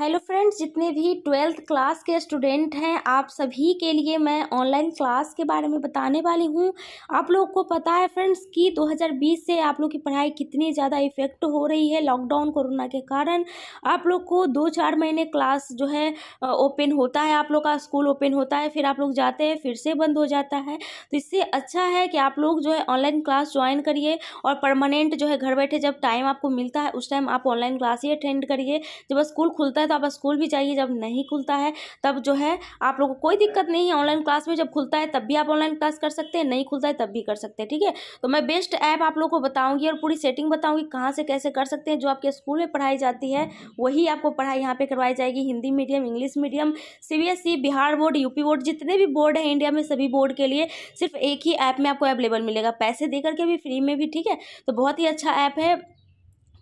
hello friends जितने भी twelfth class के स्टूडेंट हैं आप सभी के लिए मैं ऑनलाइन क्लास के बारे में बताने वाली हूं आप लोग को पता है फ्रेंड्स कि 2020 से आप लोग की पढ़ाई कितनी ज़्यादा इफ़ेक्ट हो रही है लॉकडाउन कोरोना के कारण आप लोग को दो चार महीने क्लास जो है ओपन होता है आप लोग का स्कूल ओपन होता है फिर आप लोग जाते हैं फिर से बंद हो जाता है तो इससे अच्छा है कि आप लोग जो है ऑनलाइन क्लास ज्वाइन करिए और परमानेंट जो है घर बैठे जब टाइम आपको मिलता है उस टाइम आप ऑनलाइन क्लास ही अटेंड करिए जब स्कूल खुलता है तो आप स्कूल भी जाइए जब नहीं खुलता है तब जो है आप लोगों को कोई दिक्कत नहीं है ऑनलाइन क्लास में जब खुलता है तब भी आप ऑनलाइन क्लास कर सकते हैं नहीं खुलता है तब भी कर सकते हैं ठीक है तो मैं बेस्ट ऐप आप लोग को बताऊँगी और पूरी सेटिंग बताऊँगी कहाँ से कैसे कर सकते हैं जो आपके स्कूल में पढ़ाई जाती है वही आपको पढ़ाई यहाँ पर करवाई जाएगी हिंदी मीडियम इंग्लिश मीडियम सी बिहार बोर्ड यूपी बोर्ड जितने भी बोर्ड हैं इंडिया में सभी बोर्ड के लिए सिर्फ एक ही ऐप में आपको अवेलेबल मिलेगा पैसे दे करके भी फ्री में भी ठीक है तो बहुत ही अच्छा ऐप है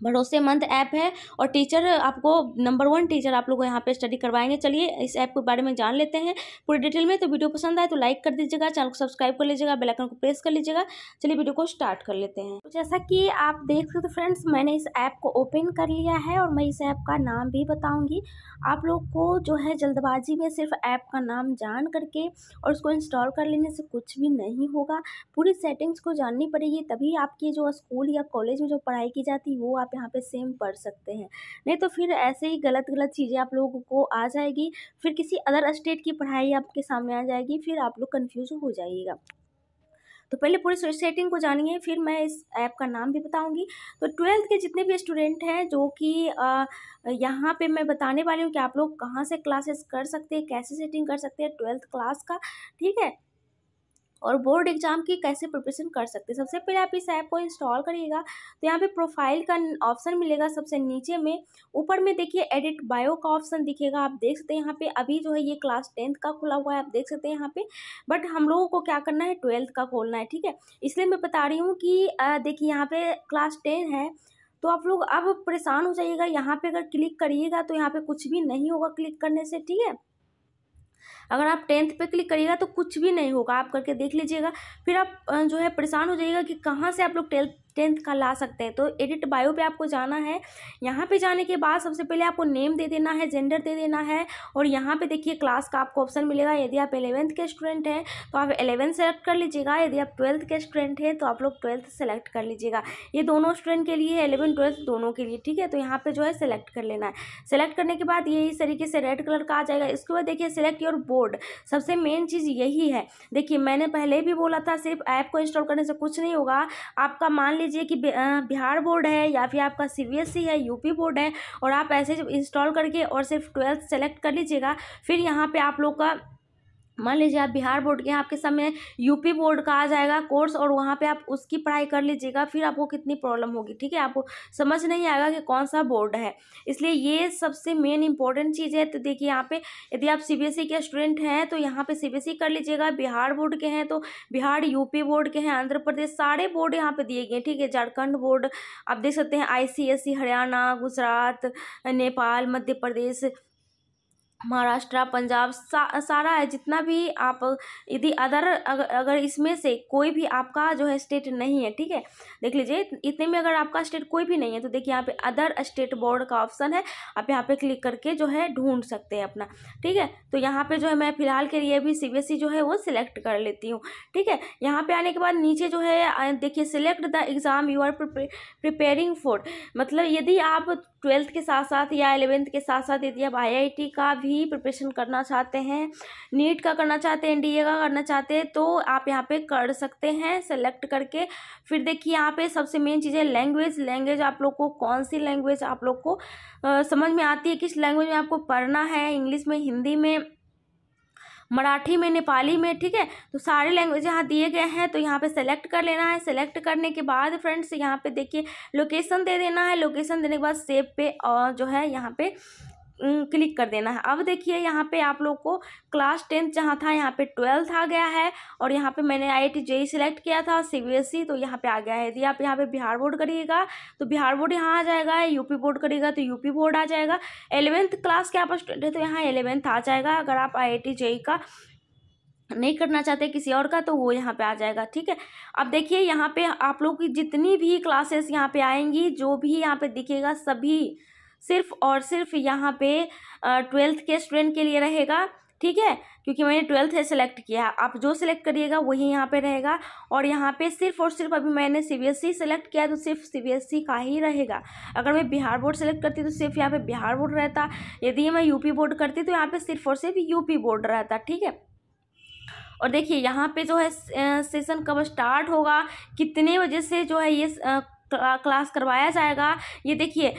भरोसेमंद ऐप है और टीचर आपको नंबर वन टीचर आप लोग यहाँ पे स्टडी करवाएंगे चलिए इस ऐप के बारे में जान लेते हैं पूरी डिटेल में तो वीडियो पसंद आए तो लाइक कर दीजिएगा चैनल को सब्सक्राइब कर लीजिएगा बेलाइकन को प्रेस कर लीजिएगा चलिए वीडियो को स्टार्ट कर लेते हैं तो जैसा कि आप देख सकते हो फ्रेंड्स मैंने इस ऐप को ओपन कर लिया है और मैं इस ऐप का नाम भी बताऊँगी आप लोग को जो है जल्दबाजी में सिर्फ ऐप का नाम जान करके और उसको इंस्टॉल कर लेने से कुछ भी नहीं होगा पूरी सेटिंग्स को जाननी पड़ेगी तभी आपकी जो स्कूल या कॉलेज में जो पढ़ाई की जाती है वो आप यहाँ पे सेम पढ़ सकते हैं नहीं तो फिर ऐसे ही गलत गलत चीज़ें आप लोगों को आ जाएगी फिर किसी अदर स्टेट की पढ़ाई आपके सामने आ जाएगी फिर आप लोग कन्फ्यूज हो जाइएगा तो पहले पूरी सेटिंग को जानिए फिर मैं इस ऐप का नाम भी बताऊंगी तो ट्वेल्थ के जितने भी स्टूडेंट हैं जो कि यहाँ पे मैं बताने वाली हूँ कि आप लोग कहाँ से क्लासेस कर सकते हैं कैसे सेटिंग कर सकते हैं ट्वेल्थ क्लास का ठीक है और बोर्ड एग्जाम की कैसे प्रिपरेशन कर सकते हैं सबसे पहले आप इस ऐप को इंस्टॉल करिएगा तो यहाँ पे प्रोफाइल का ऑप्शन मिलेगा सबसे नीचे में ऊपर में देखिए एडिट बायो का ऑप्शन दिखेगा आप देख सकते हैं यहाँ पे अभी जो है ये क्लास टेंथ का खुला हुआ है आप देख सकते हैं यहाँ पे बट हम लोगों को क्या करना है ट्वेल्थ का खोलना है ठीक है इसलिए मैं बता रही हूँ कि देखिए यहाँ पे क्लास टेन है तो आप लोग अब परेशान हो जाइएगा यहाँ पे अगर क्लिक करिएगा तो यहाँ पे कुछ भी नहीं होगा क्लिक करने से ठीक है अगर आप टेंथ पे क्लिक करिएगा तो कुछ भी नहीं होगा आप करके देख लीजिएगा फिर आप जो है परेशान हो जाइएगा कि कहाँ से आप लोग ट्वेल्थ टेंथ का ला सकते हैं तो एडिट बायो पे आपको जाना है यहाँ पे जाने के बाद सबसे पहले आपको नेम दे देना है जेंडर दे देना है और यहाँ पे देखिए क्लास का आपको ऑप्शन मिलेगा यदि आप एलेवेंथ के स्टूडेंट हैं तो आप एलेवेंथ सेलेक्ट कर लीजिएगा यदि आप ट्वेल्थ के स्टूडेंट हैं तो आप लोग ट्वेल्थ सेलेक्ट कर लीजिएगा ये दोनों स्टूडेंट के लिए है एलेवन ट्वेल्थ दोनों के लिए ठीक है तो यहाँ पर जो है सेलेक्ट कर लेना है सेलेक्ट करने के बाद ये इस तरीके से रेड कलर का आ जाएगा इसके बाद देखिए सेलेक्ट योर बोर्ड सबसे मेन चीज़ यही है देखिए मैंने पहले भी बोला था सिर्फ ऐप को इंस्टॉल करने से कुछ नहीं होगा आपका मान लीजिए कि बिहार बोर्ड है या फिर आपका सीबीएसई है यूपी बोर्ड है और आप ऐसे इंस्टॉल करके और सिर्फ ट्वेल्थ सेलेक्ट कर लीजिएगा फिर यहाँ पर आप लोग का मान लीजिए आप बिहार बोर्ड के हैं आपके सामने यूपी बोर्ड का आ जाएगा कोर्स और वहाँ पे आप उसकी पढ़ाई कर लीजिएगा फिर आपको कितनी प्रॉब्लम होगी ठीक है आपको समझ नहीं आएगा कि कौन सा बोर्ड है इसलिए ये सबसे मेन इंपॉर्टेंट चीज़ है तो देखिए यहाँ पे यदि आप सी e के स्टूडेंट हैं तो यहाँ पे सी e कर लीजिएगा बिहार बोर्ड के हैं तो बिहार यूपी बोर्ड के हैं आंध्र प्रदेश सारे बोर्ड यहाँ पर दिए गए ठीक है झारखंड बोर्ड आप देख सकते हैं आई e, हरियाणा गुजरात नेपाल मध्य प्रदेश महाराष्ट्र पंजाब सा, सारा है जितना भी आप यदि अदर अगर, अगर इसमें से कोई भी आपका जो है स्टेट नहीं है ठीक है देख लीजिए इतने में अगर आपका स्टेट कोई भी नहीं है तो देखिए यहाँ पे अदर स्टेट बोर्ड का ऑप्शन है आप यहाँ पे क्लिक करके जो है ढूंढ सकते हैं अपना ठीक है तो यहाँ पे जो है मैं फ़िलहाल के लिए भी सी e जो है वो सिलेक्ट कर लेती हूँ ठीक है यहाँ पर आने के बाद नीचे जो है देखिए select the exam you are preparing for मतलब यदि आप ट्वेल्थ के साथ साथ या एलेवेंथ के साथ साथ यदि आप आई का भी ही प्रिपरेशन करना चाहते हैं नीट का करना चाहते हैं एन का करना चाहते हैं तो आप यहाँ पे कर सकते हैं सेलेक्ट करके फिर देखिए यहाँ पे सबसे मेन चीज़ है लैंग्वेज लैंग्वेज आप लोग को कौन सी लैंग्वेज आप लोग को आ, समझ में आती है किस लैंग्वेज में आपको पढ़ना है इंग्लिश में हिंदी में मराठी में नेपाली में ठीक है तो सारे लैंग्वेज यहाँ दिए गए हैं तो यहाँ पे सेलेक्ट कर लेना है सेलेक्ट करने के बाद फ्रेंड्स यहाँ पे देखिए लोकेशन दे देना है लोकेशन देने के बाद सेव पे और जो है यहाँ पे क्लिक कर देना है अब देखिए यहाँ पे आप लोग को क्लास टेंथ जहाँ था यहाँ पे ट्वेल्थ आ गया है और यहाँ पे मैंने I I T JEE select किया था ई e, तो यहाँ पे आ गया है यदि आप यहाँ पे बिहार बोर्ड करिएगा तो बिहार बोर्ड यहाँ आ जाएगा यूपी बोर्ड करिएगा तो यूपी बोर्ड आ जाएगा एलेवेंथ क्लास के आप स्टूडेंट है तो यहाँ एलेवेंथ आ जाएगा अगर आप आई आई टी जेई का नहीं करना चाहते किसी और का तो वो यहाँ पे आ जाएगा ठीक है अब देखिए यहाँ पे आप लोग की जितनी भी क्लासेस यहाँ पे आएंगी जो भी यहाँ पे दिखेगा सभी सिर्फ और सिर्फ यहाँ पे ट्वेल्थ के स्टूडेंट के लिए रहेगा ठीक है क्योंकि मैंने ट्वेल्थ है सेलेक्ट किया आप जो सिलेक्ट करिएगा वही यहाँ पे रहेगा और यहाँ पे सिर्फ और सिर्फ अभी मैंने C B S E select किया तो सिर्फ सी बी एस ई का ही रहेगा अगर मैं बिहार बोर्ड सेलेक्ट करती तो सिर्फ यहाँ पे बिहार बोर्ड रहता यदि मैं यूपी बोर्ड करती तो यहाँ पे सिर्फ और सिर्फ यूपी बोर्ड रहता ठीक है और देखिए यहाँ पे जो है सेशन कब स्टार्ट होगा कितने बजे से जो है ये क्लास तो, करवाया जाएगा ये देखिए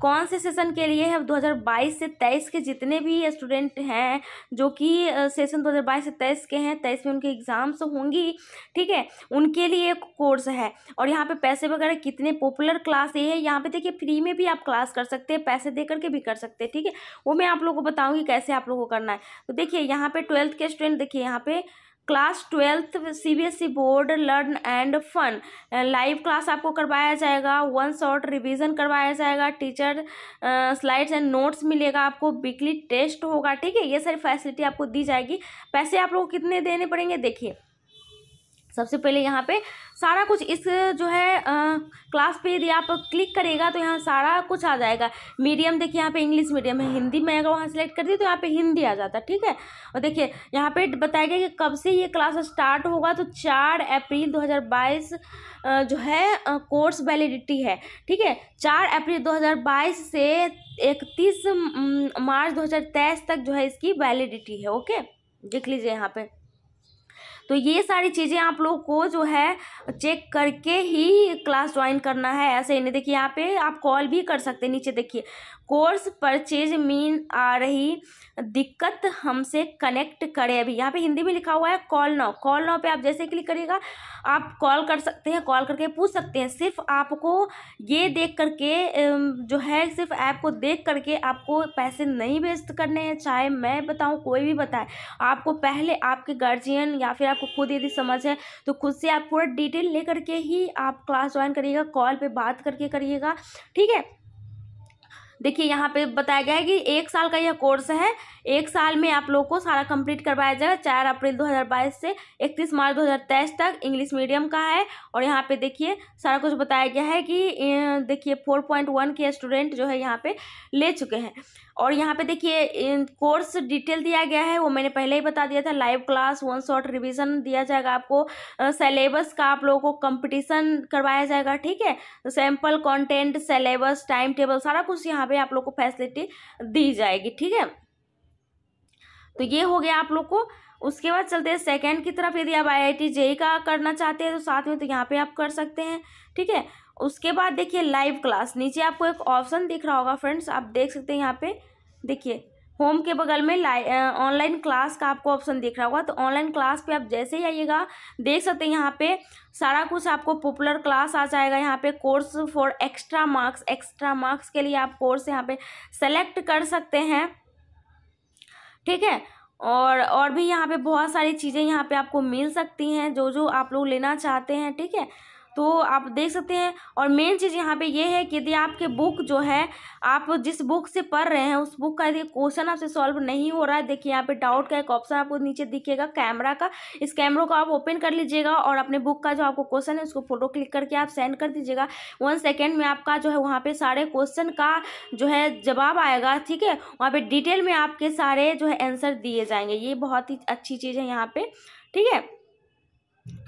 कौन से सेशन के लिए है 2022 से 23 के जितने भी स्टूडेंट हैं जो कि सेशन 2022 से 23 के हैं 23 में उनके एग्ज़ाम्स होंगी ठीक है उनके लिए कोर्स है और यहाँ पे पैसे वगैरह कितने पॉपुलर क्लास ये है यहाँ पे देखिए फ्री में भी आप क्लास कर सकते हैं पैसे दे करके भी कर सकते हैं ठीक है वो मैं आप लोग को बताऊँगी कैसे आप लोगों को करना है तो देखिए यहाँ पर ट्वेल्थ के स्टूडेंट देखिए यहाँ पर class twelfth C B S E board learn and fun live class आपको करवाया जाएगा वन शॉट रिविज़न करवाया जाएगा टीचर स्लाइड्स एंड नोट्स मिलेगा आपको वीकली टेस्ट होगा ठीक है ये सारी फैसिलिटी आपको दी जाएगी पैसे आप लोग कितने देने पड़ेंगे देखिए सबसे पहले यहाँ पे सारा कुछ इस जो है आ, क्लास पे यदि आप क्लिक करेगा तो यहाँ सारा कुछ आ जाएगा मीडियम देखिए यहाँ पे इंग्लिश मीडियम है हिंदी में अगर वहाँ सेलेक्ट कर दी तो यहाँ पे हिंदी आ जाता है ठीक है और देखिए यहाँ पे बताया गया कि कब से ये क्लास स्टार्ट होगा तो चार अप्रैल 2022 जो है कोर्स वैलिडिटी है ठीक है चार अप्रैल दो से इकतीस मार्च दो तक जो है इसकी वैलिडिटी है ओके देख लीजिए यहाँ पर तो ये सारी चीज़ें आप लोग को जो है चेक करके ही क्लास ज्वाइन करना है ऐसे ही नहीं देखिए यहाँ पे आप कॉल भी कर सकते हैं नीचे देखिए कोर्स परचेज मीन आ रही दिक्कत हमसे कनेक्ट करें अभी यहाँ पे हिंदी में लिखा हुआ है कॉल नाउ कॉल नाउ पे आप जैसे क्लिक करिएगा आप कॉल कर सकते हैं कॉल करके पूछ सकते हैं सिर्फ आपको ये देख करके जो है सिर्फ ऐप को देख करके आपको पैसे नहीं वेस्ट करने हैं चाहे मैं बताऊँ कोई भी बताए आपको पहले आपके गार्जियन या फिर आपको खुद यदि समझ है तो खुद से आप पूरा डिटेल ले करके ही आप क्लास ज्वाइन करिएगा कॉल पर बात करके करिएगा ठीक है देखिए यहाँ पे बताया गया है कि एक साल का यह कोर्स है एक साल में आप लोग को सारा कंप्लीट करवाया जाएगा चार अप्रैल 2022 से 31 मार्च 2023 तक इंग्लिश मीडियम का है और यहाँ पे देखिए सारा कुछ बताया गया है कि देखिए 4.1 के स्टूडेंट जो है यहाँ पे ले चुके हैं और यहाँ पे देखिए कोर्स डिटेल दिया गया है वो मैंने पहले ही बता दिया था live class one shot revision दिया जाएगा आपको सेलेबस का आप लोगों को कंपटीशन करवाया जाएगा ठीक है sample content syllabus time table सारा कुछ यहाँ पे आप लोग को फैसिलिटी दी जाएगी ठीक है तो ये हो गया आप लोग को उसके बाद चलते हैं सेकंड की तरफ यदि आप आई आई टी जेई का करना चाहते हैं तो साथ में तो यहाँ पे आप कर सकते हैं ठीक है उसके बाद देखिए लाइव क्लास नीचे आपको एक ऑप्शन दिख रहा होगा फ्रेंड्स आप देख सकते हैं यहाँ पे देखिए होम के बगल में ऑनलाइन क्लास का आपको ऑप्शन देख रहा होगा तो ऑनलाइन क्लास पे आप जैसे ही आइएगा देख सकते हैं यहाँ पे सारा कुछ आपको पॉपुलर क्लास आ जाएगा यहाँ पे course for extra marks extra marks के लिए आप कोर्स यहाँ पे सेलेक्ट कर सकते हैं ठीक है और और भी यहाँ पे बहुत सारी चीज़ें यहाँ पे आपको मिल सकती हैं जो जो आप लोग लेना चाहते हैं ठीक है तो आप देख सकते हैं और मेन चीज़ यहाँ पे ये है कि यदि आपके बुक जो है आप जिस बुक से पढ़ रहे हैं उस बुक का यदि क्वेश्चन आपसे सॉल्व नहीं हो रहा है देखिए यहाँ पे डाउट का एक ऑप्शन आपको नीचे दिखेगा कैमरा का इस कैमरे को आप ओपन कर लीजिएगा और अपने बुक का जो आपको क्वेश्चन है उसको फोटो क्लिक करके आप सेंड कर दीजिएगा वन सेकेंड में आपका जो है वहाँ पर सारे क्वेश्चन का जो है जवाब आएगा ठीक है वहाँ पर डिटेल में आपके सारे जो है आंसर दिए जाएंगे ये बहुत ही अच्छी चीज़ है यहाँ पर ठीक है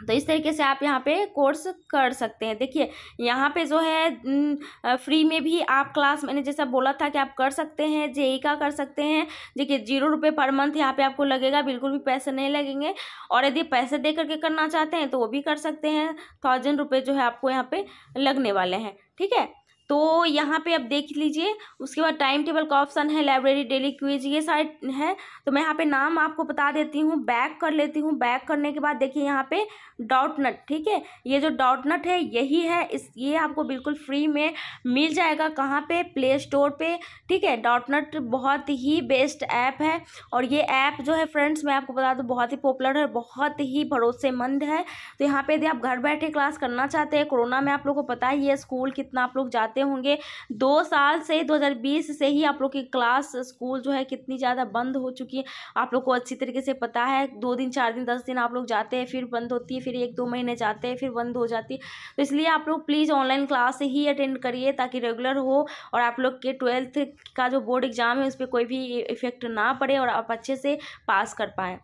तो इस तरीके से आप यहाँ पे कोर्स कर सकते हैं देखिए यहाँ पे जो है फ्री में भी आप क्लास मैंने जैसा बोला था कि आप कर सकते हैं जेई का कर सकते हैं देखिए जीरो रुपये पर मंथ यहाँ पे आपको लगेगा बिल्कुल भी पैसे नहीं लगेंगे और यदि पैसे दे करके करना चाहते हैं तो वो भी कर सकते हैं थाउजेंड रुपये जो है आपको यहाँ पर लगने वाले हैं ठीक है तो यहाँ पे आप देख लीजिए उसके बाद टाइम टेबल का ऑप्शन है लाइब्रेरी डेली क्विज ये सारे है तो मैं यहाँ पे नाम आपको बता देती हूँ बैक कर लेती हूँ बैक करने के बाद देखिए यहाँ पे डॉट नट ठीक है ये जो डॉट नट है यही है इस ये आपको बिल्कुल फ्री में मिल जाएगा कहाँ पे प्ले स्टोर पे ठीक है डॉट नट बहुत ही बेस्ट ऐप है और ये ऐप जो है फ्रेंड्स मैं आपको बता दूँ बहुत ही पॉपुलर है बहुत ही भरोसेमंद है तो यहाँ पर यदि आप घर बैठे क्लास करना चाहते हैं कोरोना में आप लोग को पता ही है स्कूल कितना आप लोग जाते करते होंगे दो साल से 2020 से ही आप लोग की क्लास स्कूल जो है कितनी ज़्यादा बंद हो चुकी है आप लोग को अच्छी तरीके से पता है दो दिन चार दिन दस दिन आप लोग जाते हैं फिर बंद होती है फिर एक दो महीने जाते हैं फिर बंद हो जाती है तो इसलिए आप लोग प्लीज़ ऑनलाइन क्लास ही अटेंड करिए ताकि रेगुलर हो और आप लोग के ट्वेल्थ का जो बोर्ड एग्ज़ाम है उस पर कोई भी इफेक्ट ना पड़े और आप अच्छे से पास कर पाएँ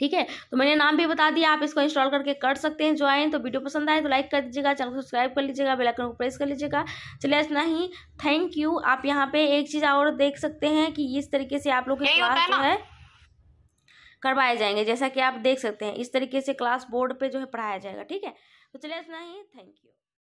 ठीक है तो मैंने नाम भी बता दिया आप इसको इंस्टॉल करके कर सकते हैं ज्वाइन तो वीडियो पसंद आए तो लाइक कर दीजिएगा चैनल को सब्सक्राइब कर लीजिएगा बेलाइकन को प्रेस कर लीजिएगा चलिए इतना ही थैंक यू आप यहाँ पे एक चीज़ और देख सकते हैं कि इस तरीके से आप लोग क्लास जो है करवाए जाएंगे जैसा कि आप देख सकते हैं इस तरीके से क्लास बोर्ड पे जो है पढ़ाया जाएगा ठीक है तो चलिए इतना ही थैंक यू